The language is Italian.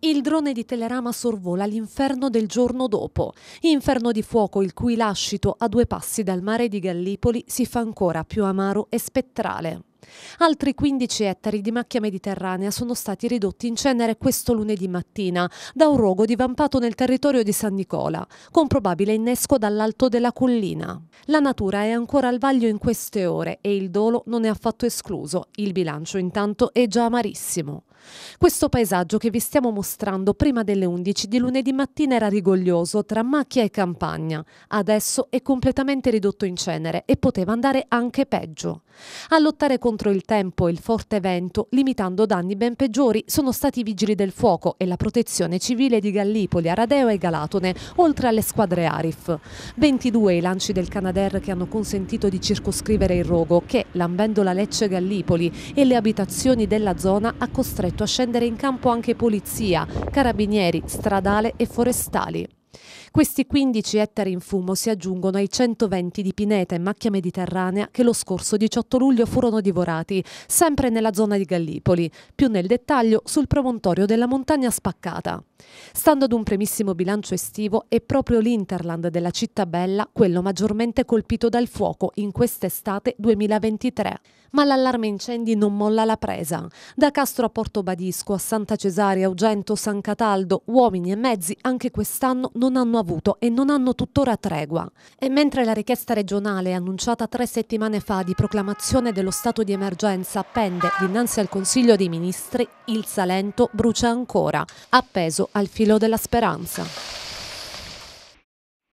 Il drone di Telerama sorvola l'inferno del giorno dopo, inferno di fuoco il cui lascito a due passi dal mare di Gallipoli si fa ancora più amaro e spettrale. Altri 15 ettari di macchia mediterranea sono stati ridotti in cenere questo lunedì mattina da un rogo divampato nel territorio di San Nicola, con probabile innesco dall'alto della collina. La natura è ancora al vaglio in queste ore e il dolo non è affatto escluso. Il bilancio intanto è già amarissimo. Questo paesaggio che vi stiamo mostrando prima delle 11 di lunedì mattina era rigoglioso tra macchia e campagna. Adesso è completamente ridotto in cenere e poteva andare anche peggio. A lottare con contro il tempo e il forte vento, limitando danni ben peggiori, sono stati i vigili del fuoco e la protezione civile di Gallipoli, Aradeo e Galatone, oltre alle squadre Arif. 22 i lanci del Canadair che hanno consentito di circoscrivere il rogo che, lambendo la Lecce Gallipoli e le abitazioni della zona, ha costretto a scendere in campo anche polizia, carabinieri, stradale e forestali. Questi 15 ettari in fumo si aggiungono ai 120 di pineta e macchia mediterranea che lo scorso 18 luglio furono divorati, sempre nella zona di Gallipoli, più nel dettaglio sul promontorio della montagna spaccata. Stando ad un primissimo bilancio estivo, è proprio l'Interland della città bella quello maggiormente colpito dal fuoco in quest'estate 2023 ma l'allarme incendi non molla la presa. Da Castro a Porto Badisco, a Santa Cesare, Augento, San Cataldo, uomini e mezzi anche quest'anno non hanno avuto e non hanno tuttora tregua. E mentre la richiesta regionale annunciata tre settimane fa di proclamazione dello stato di emergenza pende dinanzi al Consiglio dei Ministri, il Salento brucia ancora, appeso al filo della speranza.